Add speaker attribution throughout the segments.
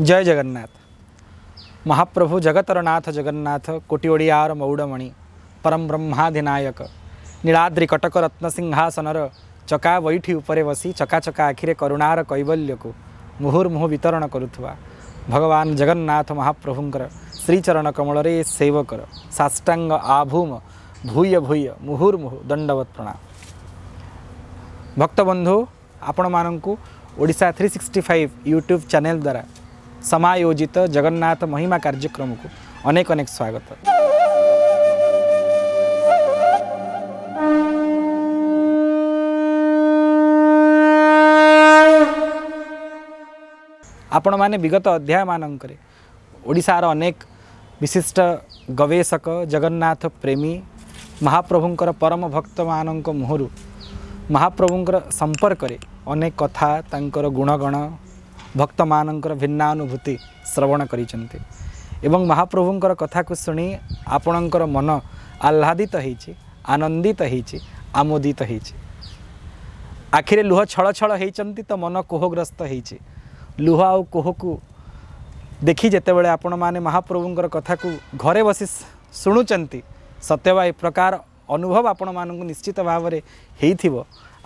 Speaker 1: जय जगन्नाथ महाप्रभु जगतरनाथ जगन्नाथ कोटिओडियार मौड़मणि परम ब्रह्माधिनायक नीलाद्रि कटक रत्न सिंहासनर ଚକା ବୈଠି ଉପରେ ବସି ଚକାଚକା ଆଖିରେ କରୁଣାର କୈବଲ୍ୟକୁ ମୁହୁର୍ମୁହୁଃ ବିତରଣ କରୁଥିବା ଭଗବାନ ଜଗନ୍ନାଥ ମହାପ୍ରଭୁଙ୍କର ଶ୍ରୀଚରଣ କମଳରେ ଏ ସେବକର ସାଷ୍ଟାଙ୍ଗ ଆଭୂମ ଭୂୟ ଭୂୟ ମୁହୁର୍ମୁହୁଃ ଦଣ୍ଡବତ ପ୍ରଣାମ ଭକ୍ତବନ୍ଧୁ ଆପଣମାନଙ୍କୁ Odisha three sixty five YouTube channel ଦ୍ୱାରା ସମାୟୋଜିତ ଜଗନ୍ନାଥ ମହିମା କାର୍ଯ୍ୟକ୍ରମକୁ ଅନେକ ଅନେକ ସ୍ୱାଗତ ଆପଣମାନେ ବିଗତ ଅଧ୍ୟାୟମାନଙ୍କରେ ଓଡ଼ିଶାର ଅନେକ ବିଶିଷ୍ଟ ଗବେଷକ ଜଗନ୍ନାଥ ପ୍ରେମୀ ମହାପ୍ରଭୁଙ୍କର ପରମ ଭକ୍ତମାନଙ୍କ ମୁହଁରୁ ମହାପ୍ରଭୁଙ୍କର ସମ୍ପର୍କରେ ଅନେକ କଥା ତାଙ୍କର ଗୁଣଗଣ ଭକ୍ତମାନଙ୍କର ଭିନ୍ନାନୁଭୂତି ଶ୍ରବଣ କରିଛନ୍ତି ଏବଂ ମହାପ୍ରଭୁଙ୍କର କଥାକୁ ଶୁଣି ଆପଣଙ୍କର ମନ ଆହ୍ଲାଦିତ ହେଇଛି ଆନନ୍ଦିତ ହେଇଛି ଆମୋଦିତ ହେଇଛି ଆଖିରେ ଲୁହ ଛଳ ଛଳ ହେଇଛନ୍ତି ତ ମନ କୋହଗ୍ରସ୍ତ ହେଇଛି ଲୁହ ଆଉ କୋହକୁ ଦେଖି ଯେତେବେଳେ ଆପଣମାନେ ମହାପ୍ରଭୁଙ୍କର କଥାକୁ ଘରେ ବସି ଶୁଣୁଛନ୍ତି ସତ୍ୟବା ଏ ପ୍ରକାର ଅନୁଭବ ଆପଣମାନଙ୍କୁ ନିଶ୍ଚିତ ଭାବରେ ହେଇଥିବ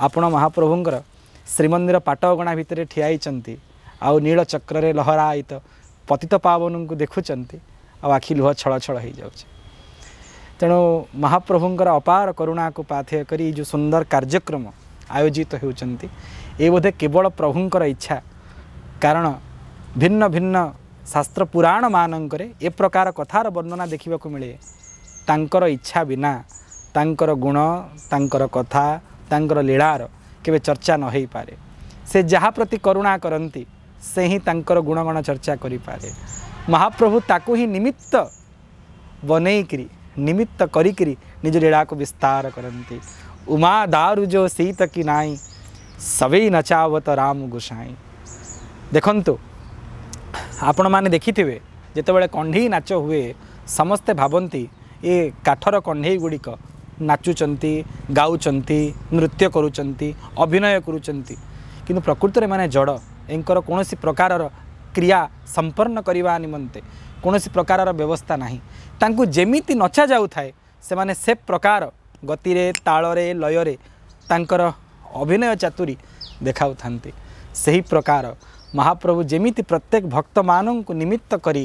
Speaker 1: ଆପଣ ମହାପ୍ରଭୁଙ୍କର ଶ୍ରୀମନ୍ଦିର ପାଟ ଅଗଣା ଭିତରେ ଠିଆ ହେଇଛନ୍ତି ଆଉ ନୀଳ ଚକ୍ରରେ ଲହରାୟିତ ପତିତ ପାବନଙ୍କୁ ଦେଖୁଛନ୍ତି ଆଉ ଆଖି ଲୁହ ଛଳ ଛଳ ହୋଇଯାଉଛି ତେଣୁ ମହାପ୍ରଭୁଙ୍କର ଅପାର କରୁଣାକୁ ପାଥେୟ କରି ଏଇ ଯେଉଁ ସୁନ୍ଦର କାର୍ଯ୍ୟକ୍ରମ ଆୟୋଜିତ ହେଉଛନ୍ତି ଏ ବୋଧେ କେବଳ ପ୍ରଭୁଙ୍କର ଇଚ୍ଛା କାରଣ ଭିନ୍ନ ଭିନ୍ନ ଶାସ୍ତ୍ର ପୁରାଣମାନଙ୍କରେ ଏ ପ୍ରକାର କଥାର ବର୍ଣ୍ଣନା ଦେଖିବାକୁ ମିଳେ ତାଙ୍କର ଇଚ୍ଛା ବିନା ତାଙ୍କର ଗୁଣ ତାଙ୍କର କଥା ତାଙ୍କର ଲୀଳାର କେବେ ଚର୍ଚ୍ଚା ନ ହୋଇପାରେ ସେ ଯାହା ପ୍ରତି କରୁଣା କରନ୍ତି से ही गुणगण चर्चा करें महाप्रभु ताकू ही निमित्त बनई निमित्त करज लीला को विस्तार करती उमा दारू जो सीत कि नाई सबई नचावत राम गोसाई देखत आपण मैंने देखिथे जोबले कंडे नाच हुए समस्ते भावती ये काठर कंडे गुड़िक नाचुंट गाँव नृत्य करुंच अभिनय करुंच प्रकृत में मैंने जड़ ଏଙ୍କର କୌଣସି ପ୍ରକାରର କ୍ରିୟା ସମ୍ପନ୍ନ କରିବା ନିମନ୍ତେ କୌଣସି ପ୍ରକାରର ବ୍ୟବସ୍ଥା ନାହିଁ ତାଙ୍କୁ ଯେମିତି ନଚା ଯାଉଥାଏ ସେମାନେ ସେ ପ୍ରକାର ଗତିରେ ତାଳରେ ଲୟରେ ତାଙ୍କର ଅଭିନୟ ଚାତୁରୀ ଦେଖାଉଥାନ୍ତି ସେହି ପ୍ରକାର ମହାପ୍ରଭୁ ଯେମିତି ପ୍ରତ୍ୟେକ ଭକ୍ତମାନଙ୍କୁ ନିମିତ୍ତ କରି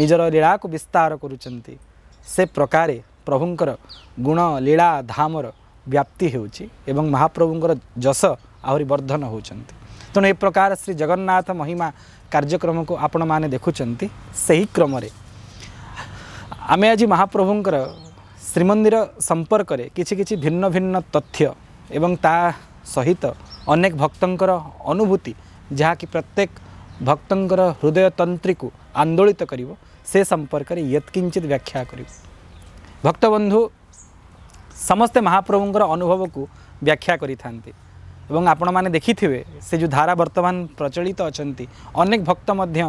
Speaker 1: ନିଜର ଲୀଳାକୁ ବିସ୍ତାର କରୁଛନ୍ତି ସେ ପ୍ରକାରେ ପ୍ରଭୁଙ୍କର ଗୁଣ ଲୀଳା ଧାମର ବ୍ୟାପ୍ତି ହେଉଛି ଏବଂ ମହାପ୍ରଭୁଙ୍କର ଯଶ ଆହୁରି ବର୍ଦ୍ଧନ ହେଉଛନ୍ତି तेणु एक प्रकार श्री जगन्नाथ महिमा कार्यक्रम को आपण मैंने देखुं से ही क्रम आम आज महाप्रभुं श्रीमंदिर संपर्क कि भिन्न भिन्न तथ्य एवं ता सहित अनेक भक्तं अनुभूति जहाँकि प्रत्येक भक्त हृदय तंत्री को आंदोलित कर संपर्क यकिंचित व्याख्या कर भक्तबंधु समस्ते महाप्रभुं अनुभव को व्याख्या करते थांती। এবং ଆପଣମାନେ ଦେଖିଥିବେ ସେ ଯେଉଁ ଧାରା ବର୍ତ୍ତମାନ ପ୍ରଚଳିତ ଅଛନ୍ତି ଅନେକ ଭକ୍ତ ମଧ୍ୟ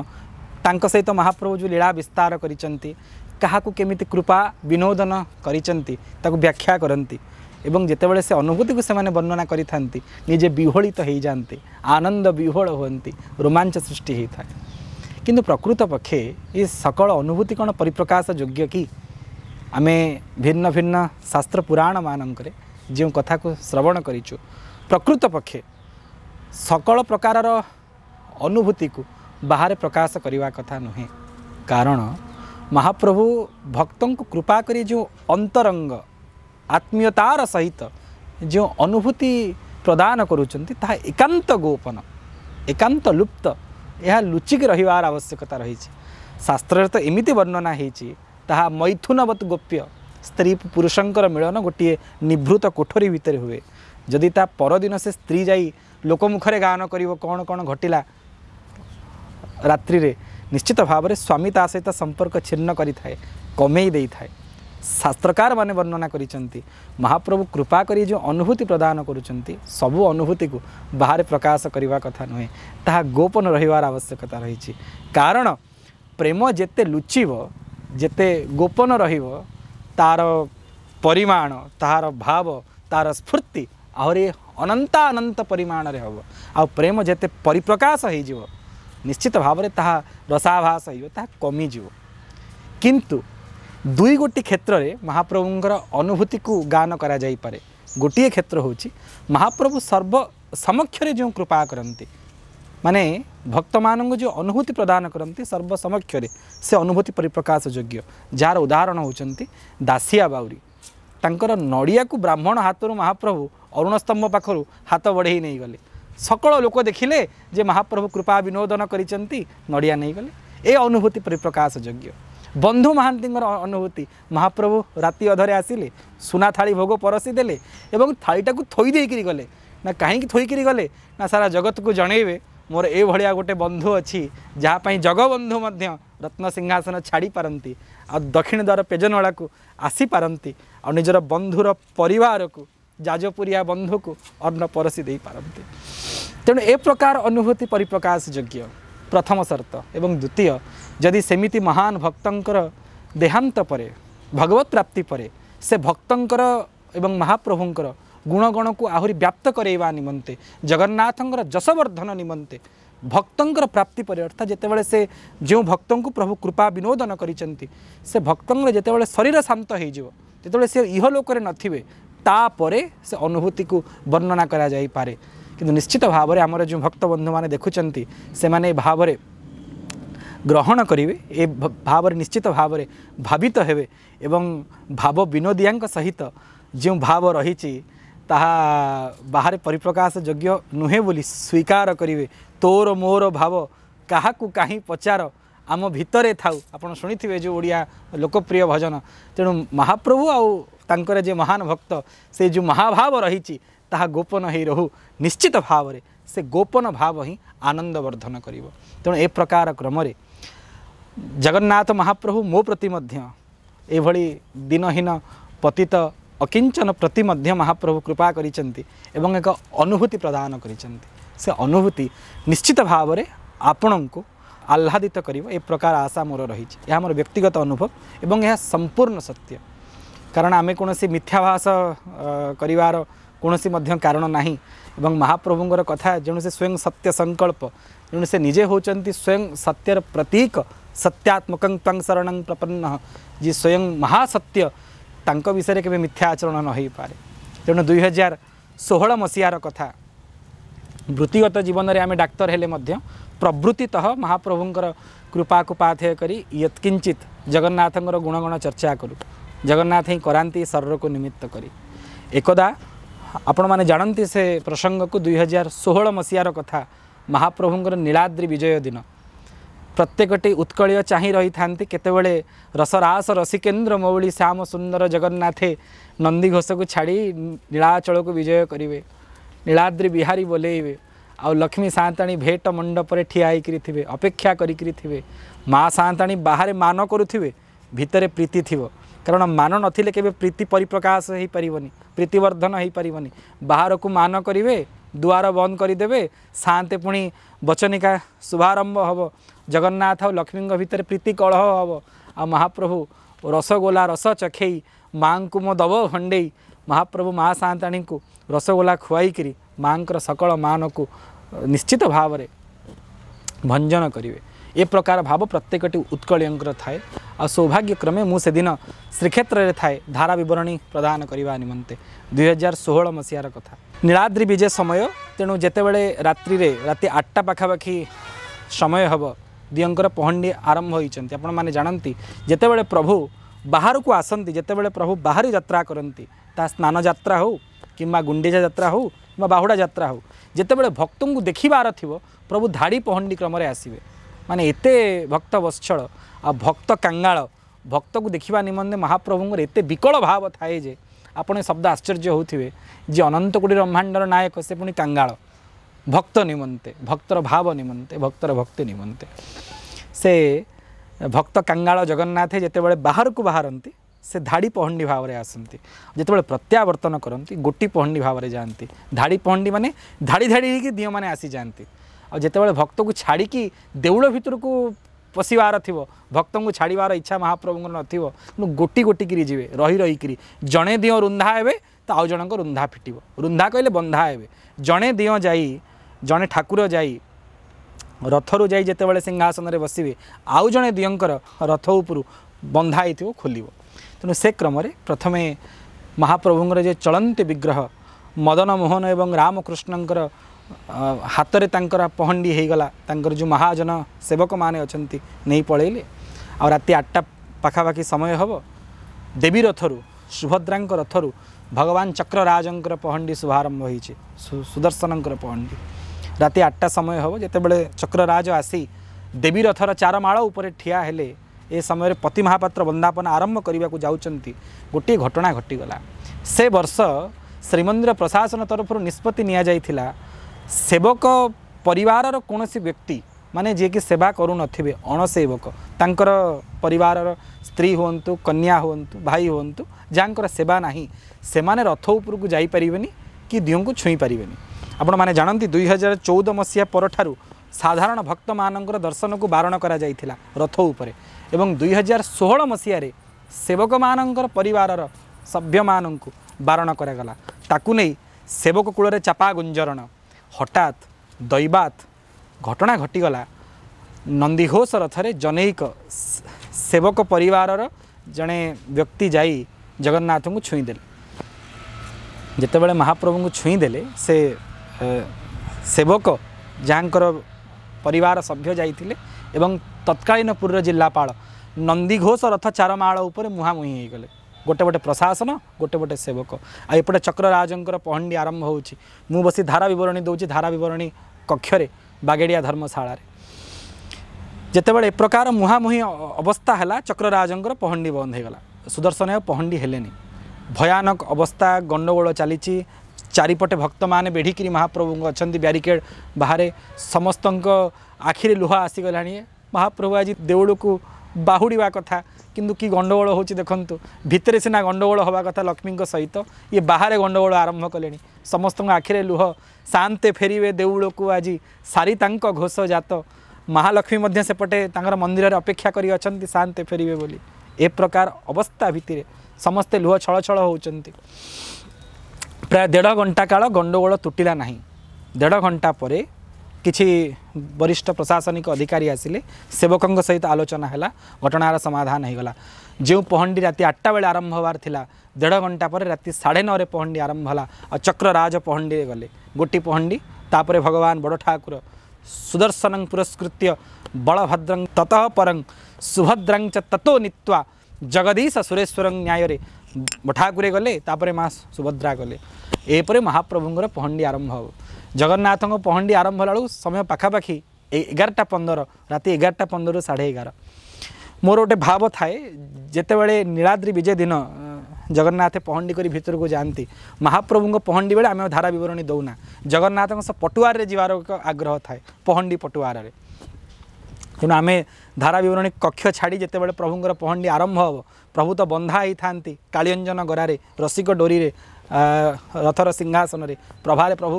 Speaker 1: ତାଙ୍କ ସହିତ ମହାପ୍ରଭୁ ଯେଉଁ ଲୀଳା ବିସ୍ତାର କରିଛନ୍ତି କାହାକୁ କେମିତି କୃପା ବିନୋଦନ କରିଛନ୍ତି ତାକୁ ବ୍ୟାଖ୍ୟା କରନ୍ତି ଏବଂ ଯେତେବେଳେ ସେ ଅନୁଭୂତିକୁ ସେମାନେ ବର୍ଣ୍ଣନା କରିଥାନ୍ତି ନିଜେ ବିହୋଳିତ ହୋଇଯାଆନ୍ତି ଆନନ୍ଦ ବିହୋଳ ହୁଅନ୍ତି ରୋମାଞ୍ଚ ସୃଷ୍ଟି ହୋଇଥାଏ କିନ୍ତୁ ପ୍ରକୃତ ପକ୍ଷେ ଏ ସକଳ ଅନୁଭୂତି କ'ଣ ପରିପ୍ରକାଶ ଯୋଗ୍ୟ କି ଆମେ ଭିନ୍ନ ଭିନ୍ନ ଶାସ୍ତ୍ର ପୁରାଣମାନଙ୍କରେ ଯେଉଁ କଥାକୁ ଶ୍ରବଣ କରିଛୁ ପ୍ରକୃତ ପକ୍ଷେ ସକଳ ପ୍ରକାରର ଅନୁଭୂତିକୁ ବାହାରେ ପ୍ରକାଶ କରିବା କଥା ନୁହେଁ କାରଣ ମହାପ୍ରଭୁ ଭକ୍ତଙ୍କୁ କୃପା କରି ଯେଉଁ ଅନ୍ତରଙ୍ଗ ଆତ୍ମୀୟତାର ସହିତ ଯେଉଁ ଅନୁଭୂତି ପ୍ରଦାନ କରୁଛନ୍ତି ତାହା ଏକାନ୍ତ ଗୋପନ ଏକାନ୍ତ ଲୁପ୍ତ ଏହା ଲୁଚିକି ରହିବାର ଆବଶ୍ୟକତା ରହିଛି ଶାସ୍ତ୍ରରେ ତ ଏମିତି ବର୍ଣ୍ଣନା ହୋଇଛି ତାହା ମୈଥୁନବତ୍ ଗୋପ୍ୟ ସ୍ତ୍ରୀ ପୁରୁଷଙ୍କର ମିଳନ ଗୋଟିଏ ନିଭୃତ କୋଠରୀ ଭିତରେ ହୁଏ ଯଦି ତା ପରଦିନ ସେ ସ୍ତ୍ରୀ ଯାଇ ଲୋକମୁଖରେ ଗାୟନ କରିବ କ'ଣ କ'ଣ ଘଟିଲା ରାତ୍ରିରେ ନିଶ୍ଚିତ ଭାବରେ ସ୍ୱାମୀ ତା ସହିତ ସମ୍ପର୍କ ଛିନ୍ନ କରିଥାଏ କମେଇ ଦେଇଥାଏ ଶାସ୍ତ୍ରକାରମାନେ ବର୍ଣ୍ଣନା କରିଛନ୍ତି ମହାପ୍ରଭୁ କୃପା କରି ଯେଉଁ ଅନୁଭୂତି ପ୍ରଦାନ କରୁଛନ୍ତି ସବୁ ଅନୁଭୂତିକୁ ବାହାରେ ପ୍ରକାଶ କରିବା କଥା ନୁହେଁ ତାହା ଗୋପନ ରହିବାର ଆବଶ୍ୟକତା ରହିଛି କାରଣ ପ୍ରେମ ଯେତେ ଲୁଚିବ ଯେତେ ଗୋପନ ରହିବ ତା'ର ପରିମାଣ ତାହାର ଭାବ ତା'ର ସ୍ଫୁର୍ତ୍ତି ଆହୁରି ଅନନ୍ତା ଅନନ୍ତ ପରିମାଣରେ ହେବ ଆଉ ପ୍ରେମ ଯେତେ ପରିପ୍ରକାଶ ହୋଇଯିବ ନିଶ୍ଚିତ ଭାବରେ ତାହା ରସାଭାସ ହୋଇଯିବ ତାହା କମିଯିବ କିନ୍ତୁ ଦୁଇ ଗୋଟି କ୍ଷେତ୍ରରେ ମହାପ୍ରଭୁଙ୍କର ଅନୁଭୂତିକୁ ଗାନ କରାଯାଇପାରେ ଗୋଟିଏ କ୍ଷେତ୍ର ହେଉଛି ମହାପ୍ରଭୁ ସର୍ବ ସମକ୍ଷରେ ଯେଉଁ କୃପା କରନ୍ତି ମାନେ ଭକ୍ତମାନଙ୍କୁ ଯେଉଁ ଅନୁଭୂତି ପ୍ରଦାନ କରନ୍ତି ସର୍ବସମକ୍ଷରେ ସେ ଅନୁଭୂତି ପରିପ୍ରକାଶ ଯୋଗ୍ୟ ଯାହାର ଉଦାହରଣ ହେଉଛନ୍ତି ଦାସିଆ ବାଉରୀ ତାଙ୍କର ନଡ଼ିଆକୁ ବ୍ରାହ୍ମଣ ହାତରୁ ମହାପ୍ରଭୁ ଅରୁଣସ୍ତମ୍ଭ ପାଖରୁ ହାତ ବଢ଼େଇ ନେଇଗଲେ ସକଳ ଲୋକ ଦେଖିଲେ ଯେ ମହାପ୍ରଭୁ କୃପା ବିନୋଦନ କରିଛନ୍ତି ନଡ଼ିଆ ନେଇଗଲେ ଏ ଅନୁଭୂତି ପରିପ୍ରକାଶ ଯୋଗ୍ୟ ବନ୍ଧୁ ମହାନ୍ତିଙ୍କର ଅନୁଭୂତି ମହାପ୍ରଭୁ ରାତି ଅଧରେ ଆସିଲେ ସୁନା ଥାଳି ଭୋଗ ପରଶି ଦେଲେ ଏବଂ ଥାଳିଟାକୁ ଥୋଇ ଦେଇକରି ଗଲେ ନା କାହିଁକି ଥୋଇକରି ଗଲେ ନା ସାରା ଜଗତକୁ ଜଣେଇବେ ମୋର ଏଭଳିଆ ଗୋଟେ ବନ୍ଧୁ ଅଛି ଯାହା ପାଇଁ ଜଗବନ୍ଧୁ ମଧ୍ୟ ରତ୍ନ ସିଂହାସନ ଛାଡ଼ିପାରନ୍ତି ଆଉ ଦକ୍ଷିଣ ଦ୍ୱାର ପେଜନଳାକୁ ଆସିପାରନ୍ତି ଆଉ ନିଜର ବନ୍ଧୁର ପରିବାରକୁ ଯାଜପୁରିଆ ବନ୍ଧୁକୁ ଅନ୍ନ ପରସି ଦେଇପାରନ୍ତି ତେଣୁ ଏ ପ୍ରକାର ଅନୁଭୂତି ପରିପ୍ରକାଶ ଯୋଗ୍ୟ ପ୍ରଥମ ସର୍ତ୍ତ ଏବଂ ଦ୍ୱିତୀୟ ଯଦି ସେମିତି ମହାନ ଭକ୍ତଙ୍କର ଦେହାନ୍ତ ପରେ ଭଗବତ ପ୍ରାପ୍ତି ପରେ ସେ ଭକ୍ତଙ୍କର ଏବଂ ମହାପ୍ରଭୁଙ୍କର ଗୁଣଗଣକୁ ଆହୁରି ବ୍ୟାପ୍ତ କରେଇବା ନିମନ୍ତେ ଜଗନ୍ନାଥଙ୍କର ଯଶବର୍ଦ୍ଧନ ନିମନ୍ତେ ଭକ୍ତଙ୍କର ପ୍ରାପ୍ତି ପରେ ଅର୍ଥାତ୍ ଯେତେବେଳେ ସେ ଯେଉଁ ଭକ୍ତଙ୍କୁ ପ୍ରଭୁ କୃପା ବିନୋଦନ କରିଛନ୍ତି ସେ ଭକ୍ତଙ୍କର ଯେତେବେଳେ ଶରୀର ଶାନ୍ତ ହୋଇଯିବ ଯେତେବେଳେ ସେ ଇହଲୋକରେ ନଥିବେ ତାପରେ ସେ ଅନୁଭୂତିକୁ ବର୍ଣ୍ଣନା କରାଯାଇପାରେ କିନ୍ତୁ ନିଶ୍ଚିତ ଭାବରେ ଆମର ଯେଉଁ ଭକ୍ତବନ୍ଧୁମାନେ ଦେଖୁଛନ୍ତି ସେମାନେ ଏ ଭାବରେ ଗ୍ରହଣ କରିବେ ଏ ଭାବରେ ନିଶ୍ଚିତ ଭାବରେ ଭାବିତ ହେବେ ଏବଂ ଭାବ ବିନୋଦିଆଙ୍କ ସହିତ ଯେଉଁ ଭାବ ରହିଛି ତାହା ବାହାରେ ପରିପ୍ରକାଶ ଯୋଗ୍ୟ ନୁହେଁ ବୋଲି ସ୍ୱୀକାର କରିବେ ତୋର ମୋର ଭାବ କାହାକୁ କାହିଁ ପଚାର ଆମ ଭିତରେ ଥାଉ ଆପଣ ଶୁଣିଥିବେ ଯେଉଁ ଓଡ଼ିଆ ଲୋକପ୍ରିୟ ଭଜନ ତେଣୁ ମହାପ୍ରଭୁ ଆଉ ତାଙ୍କର ଯେ ମହାନ ଭକ୍ତ ସେ ଯେଉଁ ମହାଭାବ ରହିଛି ତାହା ଗୋପନ ହେଇ ରହୁ ନିଶ୍ଚିତ ଭାବରେ ସେ ଗୋପନ ଭାବ ହିଁ ଆନନ୍ଦ ବର୍ଦ୍ଧନ କରିବ ତେଣୁ ଏ ପ୍ରକାର କ୍ରମରେ ଜଗନ୍ନାଥ ମହାପ୍ରଭୁ ମୋ ପ୍ରତି ମଧ୍ୟ ଏଭଳି ଦିନହୀନ ପତିତ ଅକିଞ୍ଚନ ପ୍ରତି ମଧ୍ୟ ମହାପ୍ରଭୁ କୃପା କରିଛନ୍ତି ଏବଂ ଏକ ଅନୁଭୂତି ପ୍ରଦାନ କରିଛନ୍ତି ସେ ଅନୁଭୂତି ନିଶ୍ଚିତ ଭାବରେ ଆପଣଙ୍କୁ आह्लादित कर एक प्रकार आशा मोर रही मोर व्यक्तिगत अनुभव एवं यह संपूर्ण सत्य कारण आम कौन मिथ्याभास कर कौन कारण ना महाप्रभुं कथा जेणु से स्वयं सत्य संकल्प जेणु से निजे हूँ स्वयं सत्यर प्रतीक सत्यात्मक शरण प्रपन्न जी स्वयं महासत्य विषय के मिथ्या आचरण नईपे तेणु दुई हजार षोह मसीहार कथा वृत्तिगत जीवन में आम डाक्तर हेले ପ୍ରଭୃତିତଃ ମହାପ୍ରଭୁଙ୍କର କୃପାକୁ ପାଥେୟ କରି ୟତ୍କିଞ୍ଚିତ ଜଗନ୍ନାଥଙ୍କର ଗୁଣଗୁଣ ଚର୍ଚ୍ଚା କରୁ ଜଗନ୍ନାଥ ହିଁ କରାନ୍ତି ଶରୀରକୁ ନିମିତ୍ତ କରି ଏକଦା ଆପଣମାନେ ଜାଣନ୍ତି ସେ ପ୍ରସଙ୍ଗକୁ ଦୁଇହଜାର ଷୋହଳ ମସିହାର କଥା ମହାପ୍ରଭୁଙ୍କର ନୀଳାଦ୍ରି ବିଜୟ ଦିନ ପ୍ରତ୍ୟେକଟି ଉତ୍କଳୀୟ ଚାହିଁ ରହିଥାନ୍ତି କେତେବେଳେ ରସରାସ ରସିକେନ୍ଦ୍ର ମୌଳି ଶ୍ୟାମ ସୁନ୍ଦର ଜଗନ୍ନାଥେ ନନ୍ଦୀଘୋଷକୁ ଛାଡ଼ି ନୀଳାଚଳକୁ ବିଜୟ କରିବେ ନୀଳାଦ୍ରି ବିହାରୀ ବୋଲେଇବେ ଆଉ ଲକ୍ଷ୍ମୀ ସାଆନ୍ତାଣୀ ଭେଟ ମଣ୍ଡପରେ ଠିଆ ହେଇକରି ଥିବେ ଅପେକ୍ଷା କରିକିରି ଥିବେ ମା ସାଆନ୍ତାଣୀ ବାହାରେ ମାନ କରୁଥିବେ ଭିତରେ ପ୍ରୀତି ଥିବ କାରଣ ମାନ ନଥିଲେ କେବେ ପ୍ରୀତି ପରିପ୍ରକାଶ ହେଇପାରିବନି ପ୍ରୀତିବର୍ଦ୍ଧନ ହେଇପାରିବନି ବାହାରକୁ ମାନ କରିବେ ଦୁଆର ବନ୍ଦ କରିଦେବେ ସାଆନ୍ତେ ପୁଣି ବଚନିକା ଶୁଭାରମ୍ଭ ହେବ ଜଗନ୍ନାଥ ଆଉ ଲକ୍ଷ୍ମୀଙ୍କ ଭିତରେ ପ୍ରୀତି କଳହ ହେବ ଆଉ ମହାପ୍ରଭୁ ରସଗୋଲା ରସ ଚଖେଇ ମାଆଙ୍କୁ ମୋ ଦବ ଭଣ୍ଡେଇ ମହାପ୍ରଭୁ ମା ସାଆନ୍ତାଣୀଙ୍କୁ ରସଗୋଲା ଖୁଆଇକିରି ମାଆଙ୍କର ସକଳ ମାନକୁ ନିଶ୍ଚିତ ଭାବରେ ଭଞ୍ଜନ କରିବେ ଏ ପ୍ରକାର ଭାବ ପ୍ରତ୍ୟେକଟି ଉତ୍କଳୀୟଙ୍କର ଥାଏ ଆଉ ସୌଭାଗ୍ୟକ୍ରମେ ମୁଁ ସେଦିନ ଶ୍ରୀକ୍ଷେତ୍ରରେ ଥାଏ ଧାରା ବିବରଣୀ ପ୍ରଦାନ କରିବା ନିମନ୍ତେ ଦୁଇହଜାର ଷୋହଳ ମସିହାର କଥା ନୀଳାଦ୍ରି ବିଜେ ସମୟ ତେଣୁ ଯେତେବେଳେ ରାତ୍ରିରେ ରାତି ଆଠଟା ପାଖାପାଖି ସମୟ ହେବ ଦିଅଙ୍କର ପହଣ୍ଡି ଆରମ୍ଭ ହୋଇଛନ୍ତି ଆପଣମାନେ ଜାଣନ୍ତି ଯେତେବେଳେ ପ୍ରଭୁ ବାହାରକୁ ଆସନ୍ତି ଯେତେବେଳେ ପ୍ରଭୁ ବାହାରି ଯାତ୍ରା କରନ୍ତି ତାହା ସ୍ନାନ ଯାତ୍ରା ହେଉ କିମ୍ବା ଗୁଣ୍ଡିଚା ଯାତ୍ରା ହେଉ କିମ୍ବା ବାହୁଡ଼ା ଯାତ୍ରା ହେଉ ଯେତେବେଳେ ଭକ୍ତଙ୍କୁ ଦେଖିବାର ଥିବ ପ୍ରଭୁ ଧାଡ଼ି ପହଣ୍ଡି କ୍ରମରେ ଆସିବେ ମାନେ ଏତେ ଭକ୍ତ ବତ୍ସଳ ଆଉ ଭକ୍ତ କାଙ୍ଗାଳ ଭକ୍ତକୁ ଦେଖିବା ନିମନ୍ତେ ମହାପ୍ରଭୁଙ୍କର ଏତେ ବିକଳ ଭାବ ଥାଏ ଯେ ଆପଣ ଶବ୍ଦ ଆଶ୍ଚର୍ଯ୍ୟ ହେଉଥିବେ ଯେ ଅନନ୍ତକୋଟି ବ୍ରହ୍ମାଣ୍ଡର ନାୟକ ସେ ପୁଣି କାଙ୍ଗାଳ ଭକ୍ତ ନିମନ୍ତେ ଭକ୍ତର ଭାବ ନିମନ୍ତେ ଭକ୍ତର ଭକ୍ତି ନିମନ୍ତେ ସେ ଭକ୍ତ କାଙ୍ଗାଳ ଜଗନ୍ନାଥ ଯେତେବେଳେ ବାହାରକୁ ବାହାରନ୍ତି ସେ ଧାଡ଼ି ପହଣ୍ଡି ଭାବରେ ଆସନ୍ତି ଯେତେବେଳେ ପ୍ରତ୍ୟାବର୍ତ୍ତନ କରନ୍ତି ଗୋଟି ପହଣ୍ଡି ଭାବରେ ଯାଆନ୍ତି ଧାଡ଼ି ପହଣ୍ଡି ମାନେ ଧାଡ଼ି ଧାଡ଼ି ହେଇକି ଦିଅଁମାନେ ଆସିଯାଆନ୍ତି ଆଉ ଯେତେବେଳେ ଭକ୍ତକୁ ଛାଡ଼ିକି ଦେଉଳ ଭିତରକୁ ପଶିବାର ଥିବ ଭକ୍ତଙ୍କୁ ଛାଡ଼ିବାର ଇଚ୍ଛା ମହାପ୍ରଭୁଙ୍କର ନଥିବ କିନ୍ତୁ ଗୋଟି ଗୋଟିକିରି ଯିବେ ରହି ରହିକିରି ଜଣେ ଦିଅଁ ରୁନ୍ଧା ହେବେ ତ ଆଉ ଜଣଙ୍କ ରୁନ୍ଧା ଫିଟିବ ରୁନ୍ଧା କହିଲେ ବନ୍ଧା ହେବେ ଜଣେ ଦିଅଁ ଯାଇ ଜଣେ ଠାକୁର ଯାଇ ରଥରୁ ଯାଇ ଯେତେବେଳେ ସିଂହାସନରେ ବସିବେ ଆଉ ଜଣେ ଦିଅଁଙ୍କର ରଥ ଉପରୁ ବନ୍ଧା ହେଇଥିବ ଖୋଲିବ तेणु से क्रम प्रथम महाप्रभुं जे चलती विग्रह मदन मोहन एवं रामकृष्ण हाथ से पहंडी होगला जो महाजन सेवक मान अ नहीं पलैले आ राति आठटा पखापाखि समय हे देवी रथर सुभद्रा रथर भगवान चक्रराज पहंडी शुभारंभ हो सु सुदर्शन पहंडी राति आठटा समय हे जिते चक्रराज आसी देवी रथर चारमाड़ ठिया है ଏ ସମୟରେ ପତି ମହାପାତ୍ର ବନ୍ଦାପନ ଆରମ୍ଭ କରିବାକୁ ଯାଉଛନ୍ତି ଗୋଟିଏ ଘଟଣା ଘଟିଗଲା ସେ ବର୍ଷ ଶ୍ରୀମନ୍ଦିର ପ୍ରଶାସନ ତରଫରୁ ନିଷ୍ପତ୍ତି ନିଆଯାଇଥିଲା ସେବକ ପରିବାରର କୌଣସି ବ୍ୟକ୍ତି ମାନେ ଯିଏକି ସେବା କରୁନଥିବେ ଅଣସେବକ ତାଙ୍କର ପରିବାରର ସ୍ତ୍ରୀ ହୁଅନ୍ତୁ କନ୍ୟା ହୁଅନ୍ତୁ ଭାଇ ହୁଅନ୍ତୁ ଯାହାଙ୍କର ସେବା ନାହିଁ ସେମାନେ ରଥ ଉପରକୁ ଯାଇପାରିବେନି କି ଦିଅଙ୍କୁ ଛୁଇଁପାରିବେନି ଆପଣମାନେ ଜାଣନ୍ତି ଦୁଇ ହଜାର ଚଉଦ ମସିହା ପରଠାରୁ ସାଧାରଣ ଭକ୍ତମାନଙ୍କର ଦର୍ଶନକୁ ବାରଣ କରାଯାଇଥିଲା ରଥ ଉପରେ ଏବଂ ଦୁଇହଜାର ଷୋହଳ ମସିହାରେ ସେବକମାନଙ୍କର ପରିବାରର ସଭ୍ୟମାନଙ୍କୁ ବାରଣ କରାଗଲା ତାକୁ ନେଇ ସେବକ କୂଳରେ ଚାପା ଗୁଞ୍ଜରଣ ହଠାତ୍ ଦୈବାତ୍ ଘଟଣା ଘଟିଗଲା ନନ୍ଦିଘୋଷ ରଥରେ ଜନୈକ ସେବକ ପରିବାରର ଜଣେ ବ୍ୟକ୍ତି ଯାଇ ଜଗନ୍ନାଥଙ୍କୁ ଛୁଇଁଦେଲେ ଯେତେବେଳେ ମହାପ୍ରଭୁଙ୍କୁ ଛୁଇଁଦେଲେ ସେ ସେବକ ଯାହାଙ୍କର ପରିବାର ସଭ୍ୟ ଯାଇଥିଲେ ଏବଂ ତତ୍କାଳୀନ ପୁରୀର ଜିଲ୍ଲାପାଳ ନନ୍ଦୀ ଘୋଷ ରଥଚାରମାଳ ଉପରେ ମୁହାଁମୁହିଁ ହୋଇଗଲେ ଗୋଟେ ଗୋଟେ ପ୍ରଶାସନ ଗୋଟେ ଗୋଟେ ସେବକ ଆଉ ଏପଟେ ଚକ୍ରରାଜଙ୍କର ପହଣ୍ଡି ଆରମ୍ଭ ହେଉଛି ମୁଁ ବସି ଧାରା ବିବରଣୀ ଦେଉଛି ଧାରା ବିବରଣୀ କକ୍ଷରେ ବାଗେଡ଼ିଆ ଧର୍ମଶାଳାରେ ଯେତେବେଳେ ଏ ପ୍ରକାର ମୁହାଁମୁହିଁ ଅବସ୍ଥା ହେଲା ଚକ୍ରରାଜଙ୍କର ପହଣ୍ଡି ବନ୍ଦ ହୋଇଗଲା ସୁଦର୍ଶନ ଆଉ ପହଣ୍ଡି ହେଲେନି ଭୟାନକ ଅବସ୍ଥା ଗଣ୍ଡଗୋଳ ଚାଲିଛି ଚାରିପଟେ ଭକ୍ତମାନେ ବେଢ଼ିକିରି ମହାପ୍ରଭୁଙ୍କୁ ଅଛନ୍ତି ବ୍ୟାରିକେଡ଼ ବାହାରେ ସମସ୍ତଙ୍କ ଆଖିରେ ଲୁହା ଆସିଗଲାଣି ମହାପ୍ରଭୁ ଆଜି ଦେଉଳକୁ ବାହୁଡ଼ିବା କଥା କିନ୍ତୁ କି ଗଣ୍ଡଗୋଳ ହେଉଛି ଦେଖନ୍ତୁ ଭିତରେ ସିନା ଗଣ୍ଡଗୋଳ ହେବା କଥା ଲକ୍ଷ୍ମୀଙ୍କ ସହିତ ଇଏ ବାହାରେ ଗଣ୍ଡଗୋଳ ଆରମ୍ଭ କଲେଣି ସମସ୍ତଙ୍କ ଆଖିରେ ଲୁହ ସାନ୍ତେ ଫେରିବେ ଦେଉଳକୁ ଆଜି ସାରିତାଙ୍କ ଘୋଷ ଜାତ ମହାଲକ୍ଷ୍ମୀ ମଧ୍ୟ ସେପଟେ ତାଙ୍କର ମନ୍ଦିରରେ ଅପେକ୍ଷା କରି ଅଛନ୍ତି ସାନ୍ତେ ଫେରିବେ ବୋଲି ଏ ପ୍ରକାର ଅବସ୍ଥା ଭିତରେ ସମସ୍ତେ ଲୁହ ଛଳ ଛଳ ହେଉଛନ୍ତି ପ୍ରାୟ ଦେଢ଼ ଘଣ୍ଟା କାଳ ଗଣ୍ଡଗୋଳ ତୁଟିଲା ନାହିଁ ଦେଢ଼ ଘଣ୍ଟା ପରେ କିଛି ବରିଷ୍ଠ ପ୍ରଶାସନିକ ଅଧିକାରୀ ଆସିଲେ ସେବକଙ୍କ ସହିତ ଆଲୋଚନା ହେଲା ଘଟଣାର ସମାଧାନ ହୋଇଗଲା ଯେଉଁ ପହଣ୍ଡି ରାତି ଆଠଟା ବେଳେ ଆରମ୍ଭ ହେବାର ଥିଲା ଦେଢ଼ ଘଣ୍ଟା ପରେ ରାତି ସାଢ଼େ ନଅରେ ପହଣ୍ଡି ଆରମ୍ଭ ହେଲା ଆଉ ଚକ୍ରରାଜ ପହଣ୍ଡିରେ ଗଲେ ଗୋଟି ପହଣ୍ଡି ତାପରେ ଭଗବାନ ବଡ଼ ଠାକୁର ସୁଦର୍ଶନଂ ପୁରସ୍କୃତ୍ୟ ବଳଭଦ୍ରଂ ତତଃ ପରଂ ସୁଭଦ୍ରଂ ଚ ତତୋ ନିତ୍ୱା ଜଗଦୀଶ ସୁରେଶ୍ୱରଂ ନ୍ୟାୟରେ ଠାକୁରେ ଗଲେ ତାପରେ ମା ସୁଭଦ୍ରା ଗଲେ ଏପରି ମହାପ୍ରଭୁଙ୍କର ପହଣ୍ଡି ଆରମ୍ଭ ହେବ ଜଗନ୍ନାଥଙ୍କ ପହଣ୍ଡି ଆରମ୍ଭ ହେଲା ବେଳକୁ ସମୟ ପାଖାପାଖି ଏଗାରଟା ପନ୍ଦର ରାତି ଏଗାରଟା ପନ୍ଦରରୁ ସାଢ଼େ ଏଗାର ମୋର ଗୋଟେ ଭାବ ଥାଏ ଯେତେବେଳେ ନୀଳାଦ୍ରି ବିଜେ ଦିନ ଜଗନ୍ନାଥ ପହଣ୍ଡି କରି ଭିତରକୁ ଯାଆନ୍ତି ମହାପ୍ରଭୁଙ୍କ ପହଣ୍ଡି ବେଳେ ଆମେ ଧାରା ବିବରଣୀ ଦେଉନା ଜଗନ୍ନାଥଙ୍କ ସହ ପଟୁଆରରେ ଯିବାର ଆଗ୍ରହ ଥାଏ ପହଣ୍ଡି ପଟୁଆରରେ ତେଣୁ ଆମେ ଧାରାବିବରଣୀ କକ୍ଷ ଛାଡ଼ି ଯେତେବେଳେ ପ୍ରଭୁଙ୍କର ପହଣ୍ଡି ଆରମ୍ଭ ହେବ ପ୍ରଭୁ ତ ବନ୍ଧା ହେଇଥାନ୍ତି କାଳିଅଞ୍ଜନ ଗରାରେ ରସିକ ଡୋରିରେ ରଥର ସିଂହାସନରେ ପ୍ରଭାରେ ପ୍ରଭୁ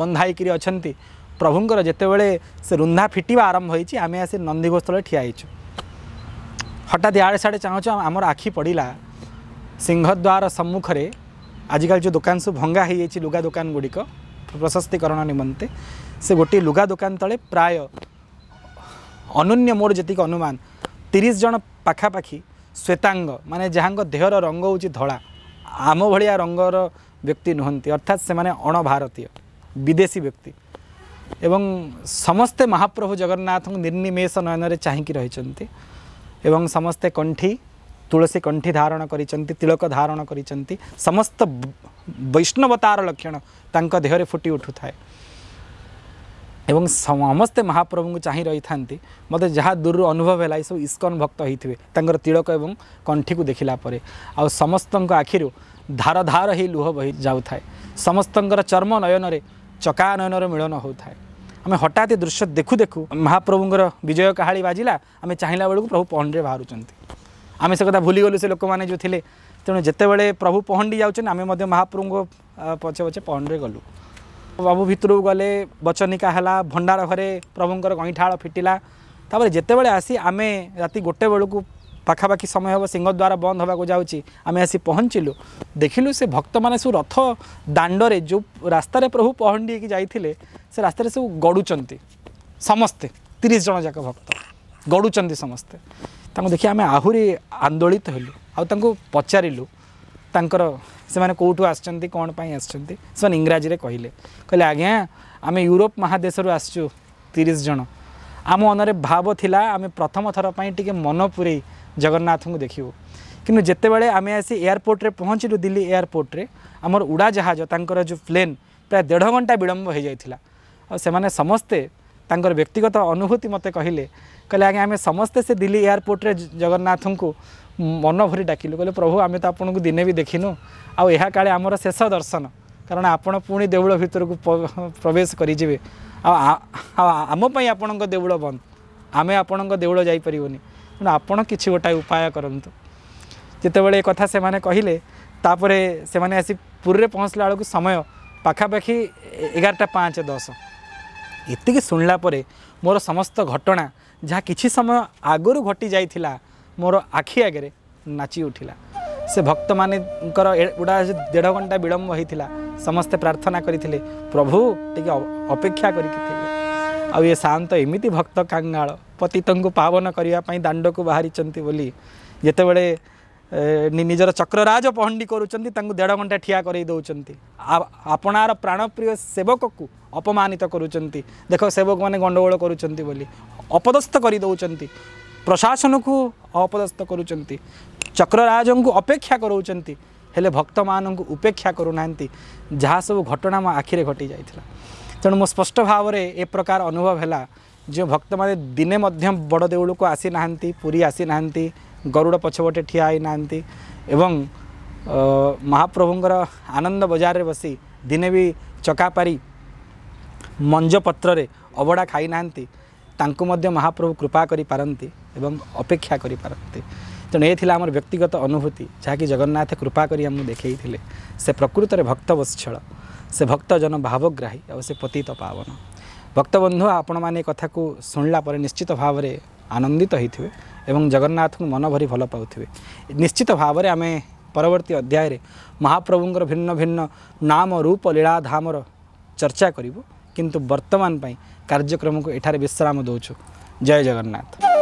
Speaker 1: ବନ୍ଧା ହେଇକିରି ଅଛନ୍ତି ପ୍ରଭୁଙ୍କର ଯେତେବେଳେ ସେ ରୁନ୍ଧା ଫିଟିବା ଆରମ୍ଭ ହୋଇଛି ଆମେ ଆସି ନନ୍ଦିଘୋଷ୍ଠଳରେ ଠିଆ ହେଇଛୁ ହଠାତ୍ ଇଆଡ଼େ ସିଆଡ଼େ ଚାହୁଁଛୁ ଆମର ଆଖି ପଡ଼ିଲା ସିଂହଦ୍ୱାର ସମ୍ମୁଖରେ ଆଜିକାଲି ଯେଉଁ ଦୋକାନ ସବୁ ଭଙ୍ଗା ହୋଇଯାଇଛି ଲୁଗା ଦୋକାନ ଗୁଡ଼ିକ ପ୍ରଶସ୍ତିକରଣ ନିମନ୍ତେ ସେ ଗୋଟିଏ ଲୁଗା ଦୋକାନ ତଳେ ପ୍ରାୟ अनुन्य मोर अनुमान जतिकमा तिसजना पाखापाखि श्वेताङ माने जहाँ देहर रंग हौँ धला आम भिया रंगर व्यक्ति अर्थात से नुहन् अर्थात्सँग भारतीय विदेशी व्यक्ति एवं समस्ते महाप्रभु जगन्नाथ निर्निमेष नयन चाहिँ रहिले कंठी तुलसी कंठी धारण धारण गरिारण समस्त वैष्णवतार लक्षण तेह्र थाए एवं समस्ते महाप्रभु को चाह रही था मत जहाँ दूर अनुभव है सब इस्कन भक्त होते तिड़क एवं कंठी को देखला आ समस्त आखिर धारधार ही लुह बही जाए समस्त चर्म नयन चका नयन मिलन होता है आम हठात दृश्य देखु देखु महाप्रभुर विजय कहाड़ी बाजिला आम चाहिला बेलू प्रभु पहंडी बाहर आम से कथा भूलीगलु से लोक मैंने जो थे तेणु जिते बड़े प्रभु पहंडी जाऊँ आम महाप्रभु पचे पचे पहंडे गलु বাবু ভিতরক গলে বচনিকা হল ভণ্ডার ঘরে প্রভুঙ্কর গইঠাল ফিটিলা তাপরে যেতবে আসি আমি রাতে গোটে বেড়ে পাখাপাখি সময় হব সিংহদ্বার বন্ধ হওয়া যাচ্ছি আমি আসি পহঞ্চিলু দেখিলু সে ভক্ত মানে সব রথ দাণ্ডরে যে রাস্তায় প্রভু পহণ্ডিকি যাইলে সে রাস্তায় সব গড়ুচার সমস্তে তিরিশ জন যাক ভক্ত ଗଡ଼ୁଛନ୍ତି সমস্তে ତାଙ୍କୁ দেখি আমি আহুরি আন্দোলিত হলু ଆଉ ତାଙ୍କୁ ତାଙ୍କର ସେମାନେ କେଉଁଠୁ ଆସିଛନ୍ତି କ'ଣ ପାଇଁ ଆସିଛନ୍ତି ସେମାନେ ଇଂରାଜୀରେ କହିଲେ କହିଲେ ଆଜ୍ଞା ଆମେ ୟୁରୋପ ମହାଦେଶରୁ ଆସିଛୁ ତିରିଶ ଜଣ ଆମ ମନରେ ଭାବ ଥିଲା ଆମେ ପ୍ରଥମ ଥର ପାଇଁ ଟିକେ ମନ ପୁରେଇ ଜଗନ୍ନାଥଙ୍କୁ ଦେଖିବୁ କିନ୍ତୁ ଯେତେବେଳେ ଆମେ ଆସି ଏୟାରପୋର୍ଟରେ ପହଞ୍ଚିଲୁ ଦିଲ୍ଲୀ ଏୟାରପୋର୍ଟରେ ଆମର ଉଡ଼ାଜାହାଜ ତାଙ୍କର ଯେଉଁ ପ୍ଲେନ୍ ପ୍ରାୟ ଦେଢ଼ ଘଣ୍ଟା ବିଳମ୍ବ ହୋଇଯାଇଥିଲା ଆଉ ସେମାନେ ସମସ୍ତେ ତାଙ୍କର ବ୍ୟକ୍ତିଗତ ଅନୁଭୂତି ମୋତେ କହିଲେ କହିଲେ ଆଜ୍ଞା ଆମେ ସମସ୍ତେ ସେ ଦିଲ୍ଲୀ ଏୟାରପୋର୍ଟରେ ଜଗନ୍ନାଥଙ୍କୁ ମନ ଭରି ଡାକିଲୁ କହିଲେ ପ୍ରଭୁ ଆମେ ତ ଆପଣଙ୍କୁ ଦିନେ ବି ଦେଖିନୁ ଆଉ ଏହା କାଳେ ଆମର ଶେଷ ଦର୍ଶନ କାରଣ ଆପଣ ପୁଣି ଦେଉଳ ଭିତରକୁ ପ୍ରବେଶ କରିଯିବେ ଆଉ ଆଉ ଆମ ପାଇଁ ଆପଣଙ୍କ ଦେଉଳ ବନ୍ଦ ଆମେ ଆପଣଙ୍କ ଦେଉଳ ଯାଇପାରିବୁନି ତେଣୁ ଆପଣ କିଛି ଗୋଟାଏ ଉପାୟ କରନ୍ତୁ ଯେତେବେଳେ ଏ କଥା ସେମାନେ କହିଲେ ତାପରେ ସେମାନେ ଆସି ପୁରୀରେ ପହଞ୍ଚିଲା ବେଳକୁ ସମୟ ପାଖାପାଖି ଏଗାରଟା ପାଞ୍ଚ ଦଶ ଏତିକି ଶୁଣିଲା ପରେ ମୋର ସମସ୍ତ ଘଟଣା ଯାହା କିଛି ସମୟ ଆଗରୁ ଘଟିଯାଇଥିଲା ମୋର ଆଖି ଆଗରେ ନାଚି ଉଠିଲା ସେ ଭକ୍ତମାନଙ୍କର ଗୁଡ଼ା ଦେଢ଼ ଘଣ୍ଟା ବିଳମ୍ବ ହୋଇଥିଲା ସମସ୍ତେ ପ୍ରାର୍ଥନା କରିଥିଲେ ପ୍ରଭୁ ଟିକେ ଅପେକ୍ଷା କରିକି ଥିବେ ଆଉ ଏ ସାଆନ୍ତ ଏମିତି ଭକ୍ତ କାଙ୍ଗାଳ ପତିତଙ୍କୁ ପାବନ କରିବା ପାଇଁ ଦାଣ୍ଡକୁ ବାହାରିଛନ୍ତି ବୋଲି ଯେତେବେଳେ ନିଜର ଚକ୍ରରାଜ ପହଣ୍ଡି କରୁଛନ୍ତି ତାଙ୍କୁ ଦେଢ଼ ଘଣ୍ଟା ଠିଆ କରାଇ ଦେଉଛନ୍ତି ଆପଣାର ପ୍ରାଣପ୍ରିୟ ସେବକକୁ ଅପମାନିତ କରୁଛନ୍ତି ଦେଖ ସେବକମାନେ ଗଣ୍ଡଗୋଳ କରୁଛନ୍ତି ବୋଲି ଅପଦସ୍ଥ କରିଦେଉଛନ୍ତି ପ୍ରଶାସନକୁ ଅପଦସ୍ଥ କରୁଛନ୍ତି ଚକ୍ରରାଜଙ୍କୁ ଅପେକ୍ଷା କରାଉଛନ୍ତି ହେଲେ ଭକ୍ତମାନଙ୍କୁ ଉପେକ୍ଷା କରୁନାହାନ୍ତି ଯାହା ସବୁ ଘଟଣା ମୋ ଆଖିରେ ଘଟି ଯାଇଥିଲା ତେଣୁ ମୁଁ ସ୍ପଷ୍ଟ ଭାବରେ ଏ ପ୍ରକାର ଅନୁଭବ ହେଲା ଯେଉଁ ଭକ୍ତମାନେ ଦିନେ ମଧ୍ୟ ବଡ଼ଦେଉଳକୁ ଆସିନାହାନ୍ତି ପୁରୀ ଆସିନାହାନ୍ତି ଗରୁଡ଼ ପଛପଟେ ଠିଆ ହୋଇନାହାନ୍ତି ଏବଂ ମହାପ୍ରଭୁଙ୍କର ଆନନ୍ଦ ବଜାରରେ ବସି ଦିନେ ବି ଚକା ପାରି ମଞ୍ଜପତ୍ରରେ ଅବଢ଼ା ଖାଇନାହାନ୍ତି ତାଙ୍କୁ ମଧ୍ୟ ମହାପ୍ରଭୁ କୃପା କରିପାରନ୍ତି ଏବଂ ଅପେକ୍ଷା କରିପାରନ୍ତି ତେଣୁ ଏ ଥିଲା ଆମର ବ୍ୟକ୍ତିଗତ ଅନୁଭୂତି ଯାହାକି ଜଗନ୍ନାଥ କୃପା କରି ଆମକୁ ଦେଖାଇଥିଲେ ସେ ପ୍ରକୃତରେ ଭକ୍ତବତ୍ସଳ ସେ ଭକ୍ତଜନ ଭାବଗ୍ରାହୀ ଆଉ ସେ ପତିତ ପାବନ ଭକ୍ତବନ୍ଧୁ ଆପଣମାନେ ଏ କଥାକୁ ଶୁଣିଲା ପରେ ନିଶ୍ଚିତ ଭାବରେ ଆନନ୍ଦିତ ହୋଇଥିବେ ଏବଂ ଜଗନ୍ନାଥଙ୍କୁ ମନ ଭରି ଭଲ ପାଉଥିବେ ନିଶ୍ଚିତ ଭାବରେ ଆମେ ପରବର୍ତ୍ତୀ ଅଧ୍ୟାୟରେ ମହାପ୍ରଭୁଙ୍କର ଭିନ୍ନ ଭିନ୍ନ ନାମ ରୂପ ଲୀଳାଧାମର ଚର୍ଚ୍ଚା କରିବୁ କିନ୍ତୁ ବର୍ତ୍ତମାନ ପାଇଁ କାର୍ଯ୍ୟକ୍ରମକୁ ଏଠାରେ ବିଶ୍ରାମ ଦେଉଛୁ ଜୟ ଜଗନ୍ନାଥ